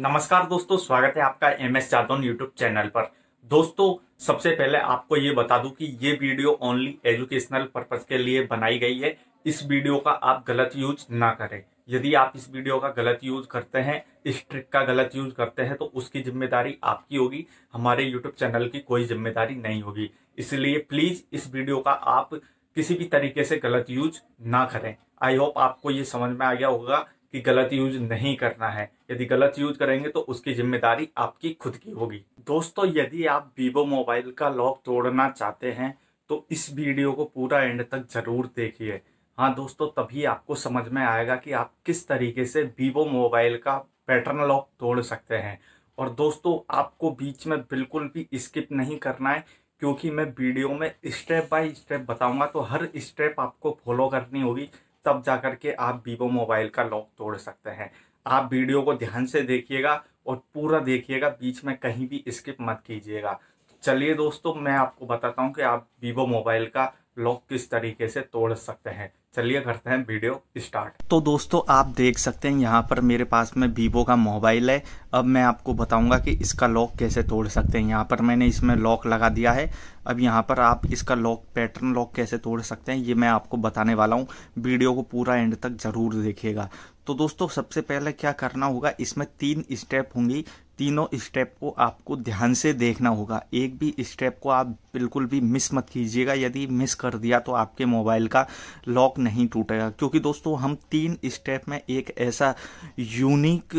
नमस्कार दोस्तों स्वागत है आपका M S Jadaun YouTube channel पर दोस्तों सबसे पहले आपको ये बता दूं कि ये वीडियो ओनली एजुकेशनल पर्पज के लिए बनाई गई है इस वीडियो का आप गलत यूज ना करें यदि आप इस वीडियो का गलत यूज करते हैं इस ट्रिक का गलत यूज करते हैं तो उसकी जिम्मेदारी आपकी होगी हमारे यूट्यूब चैनल की कोई जिम्मेदारी नहीं होगी इसलिए प्लीज इस वीडियो का आप किसी भी तरीके से गलत यूज ना करें आई होप आपको ये समझ में आ गया होगा कि गलत यूज नहीं करना है यदि गलत यूज करेंगे तो उसकी जिम्मेदारी आपकी खुद की होगी दोस्तों यदि आप वीवो मोबाइल का लॉक तोड़ना चाहते हैं तो इस वीडियो को पूरा एंड तक जरूर देखिए हाँ दोस्तों तभी आपको समझ में आएगा कि आप किस तरीके से वीवो मोबाइल का पैटर्न लॉक तोड़ सकते हैं और दोस्तों आपको बीच में बिल्कुल भी स्किप नहीं करना है क्योंकि मैं वीडियो में स्टेप बाय स्टेप बताऊंगा तो हर स्टेप आपको फॉलो करनी होगी तब जा कर के आप वीवो मोबाइल का लॉक तोड़ सकते हैं आप वीडियो को ध्यान से देखिएगा और पूरा देखिएगा बीच में कहीं भी स्किप मत कीजिएगा चलिए दोस्तों मैं आपको बताता हूँ कि आप वीवो मोबाइल का लॉक किस तरीके से तोड़ सकते हैं चलिए करते हैं वीडियो स्टार्ट तो दोस्तों आप देख सकते हैं यहाँ पर मेरे पास में वीवो का मोबाइल है अब मैं आपको बताऊंगा कि इसका लॉक कैसे तोड़ सकते हैं यहाँ पर मैंने इसमें लॉक लगा दिया है अब यहाँ पर आप इसका लॉक पैटर्न लॉक कैसे तोड़ सकते हैं ये मैं आपको बताने वाला हूँ वीडियो को पूरा एंड तक ज़रूर देखिएगा तो दोस्तों सबसे पहले क्या करना होगा इसमें तीन स्टेप होंगी तीनों स्टेप को आपको ध्यान से देखना होगा एक भी स्टेप को आप बिल्कुल भी मिस मत कीजिएगा यदि मिस कर दिया तो आपके मोबाइल का लॉक नहीं टूटेगा क्योंकि दोस्तों हम तीन स्टेप में एक ऐसा यूनिक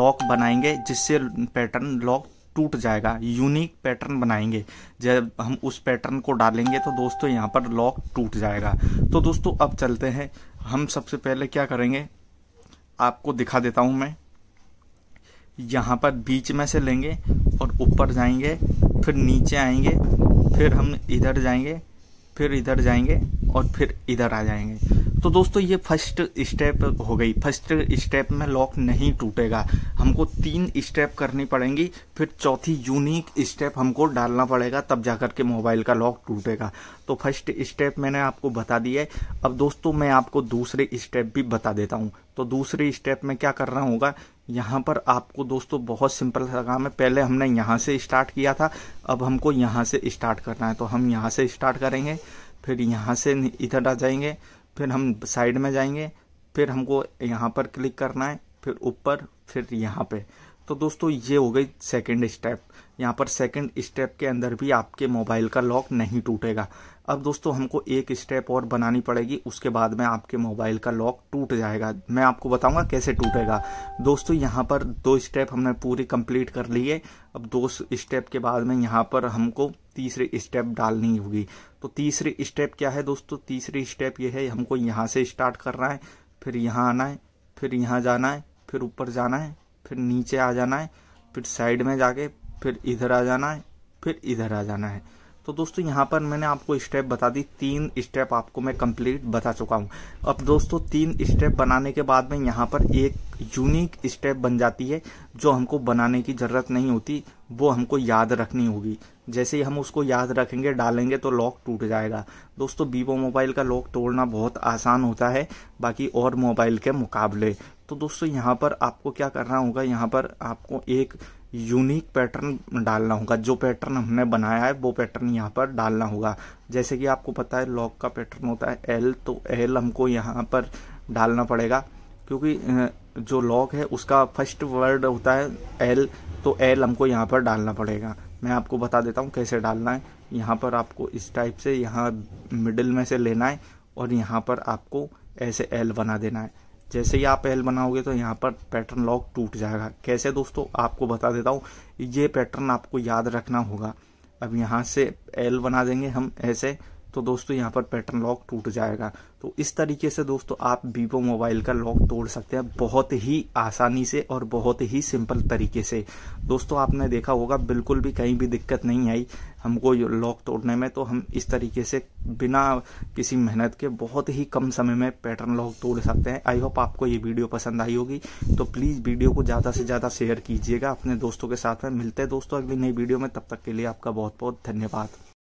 लॉक बनाएंगे जिससे पैटर्न लॉक टूट जाएगा यूनिक पैटर्न बनाएंगे जब हम उस पैटर्न को डालेंगे तो दोस्तों यहाँ पर लॉक टूट जाएगा तो दोस्तों अब चलते हैं हम सबसे पहले क्या करेंगे आपको दिखा देता हूँ मैं यहाँ पर बीच में से लेंगे और ऊपर जाएंगे फिर नीचे आएंगे फिर हम इधर जाएंगे फिर इधर जाएंगे और फिर इधर आ जाएंगे तो दोस्तों ये फर्स्ट स्टेप हो गई फर्स्ट स्टेप में लॉक नहीं टूटेगा हमको तीन स्टेप करनी पड़ेंगी फिर चौथी यूनिक स्टेप हमको डालना पड़ेगा तब जाकर के मोबाइल का लॉक टूटेगा तो फर्स्ट स्टेप मैंने आपको बता दिया है अब दोस्तों मैं आपको दूसरे स्टेप भी बता देता हूँ तो दूसरे स्टेप में क्या करना होगा यहाँ पर आपको दोस्तों बहुत सिंपल सा काम है पहले हमने यहाँ से स्टार्ट किया था अब हमको यहाँ से स्टार्ट करना है तो हम यहाँ से स्टार्ट करेंगे फिर यहाँ से इधर आ जाएंगे फिर हम साइड में जाएंगे फिर हमको यहाँ पर क्लिक करना है फिर ऊपर फिर यहाँ पे तो दोस्तों ये हो गई सेकेंड स्टेप यहाँ पर सेकेंड स्टेप के अंदर भी आपके मोबाइल का लॉक नहीं टूटेगा अब दोस्तों हमको एक स्टेप और बनानी पड़ेगी उसके बाद में आपके मोबाइल का लॉक टूट जाएगा मैं आपको बताऊंगा कैसे टूटेगा दोस्तों यहाँ पर दो स्टेप हमने पूरी कंप्लीट कर ली है अब दो स्टेप के बाद में यहाँ पर हमको तीसरे स्टेप डालनी होगी तो तीसरे स्टेप क्या है दोस्तों तीसरी स्टेप ये है हमको यहाँ से स्टार्ट करना है फिर यहाँ आना है फिर यहाँ जाना है फिर ऊपर जाना है फिर नीचे आ जाना है फिर साइड में जाके फिर इधर आ जाना है फिर इधर आ जाना है तो दोस्तों यहाँ पर मैंने आपको स्टेप बता दी तीन स्टेप आपको मैं कंप्लीट बता चुका हूँ अब दोस्तों तीन स्टेप बनाने के बाद में यहाँ पर एक यूनिक स्टेप बन जाती है जो हमको बनाने की ज़रूरत नहीं होती वो हमको याद रखनी होगी जैसे ही हम उसको याद रखेंगे डालेंगे तो लॉक टूट जाएगा दोस्तों वीवो मोबाइल का लॉक तोड़ना बहुत आसान होता है बाकी और मोबाइल के मुकाबले तो दोस्तों यहाँ पर आपको क्या करना होगा यहाँ पर आपको एक यूनिक पैटर्न डालना होगा जो पैटर्न हमने बनाया है वो पैटर्न यहाँ पर डालना होगा जैसे कि आपको पता है लॉक का पैटर्न होता है एल तो एल हमको यहाँ पर डालना पड़ेगा क्योंकि जो लॉक है उसका फर्स्ट वर्ड होता है एल तो एल हमको यहाँ पर डालना पड़ेगा मैं आपको बता देता हूँ कैसे डालना है यहाँ पर आपको इस टाइप से यहाँ मिडिल में से लेना है और यहाँ पर आपको ऐसे एल बना देना है जैसे ही आप एल बनाओगे तो यहाँ पर पैटर्न लॉक टूट जाएगा कैसे दोस्तों आपको बता देता हूँ ये पैटर्न आपको याद रखना होगा अब यहाँ से एल बना देंगे हम ऐसे तो दोस्तों यहाँ पर पैटर्न लॉक टूट जाएगा तो इस तरीके से दोस्तों आप वीवो मोबाइल का लॉक तोड़ सकते हैं बहुत ही आसानी से और बहुत ही सिंपल तरीके से दोस्तों आपने देखा होगा बिल्कुल भी कहीं भी दिक्कत नहीं आई हमको लॉक तोड़ने में तो हम इस तरीके से बिना किसी मेहनत के बहुत ही कम समय में पैटर्न लॉक तोड़ सकते हैं आई होप आपको ये वीडियो पसंद आई होगी तो प्लीज़ वीडियो को ज़्यादा से ज़्यादा शेयर कीजिएगा अपने दोस्तों के साथ में मिलते हैं दोस्तों अगली नई वीडियो में तब तक के लिए आपका बहुत बहुत धन्यवाद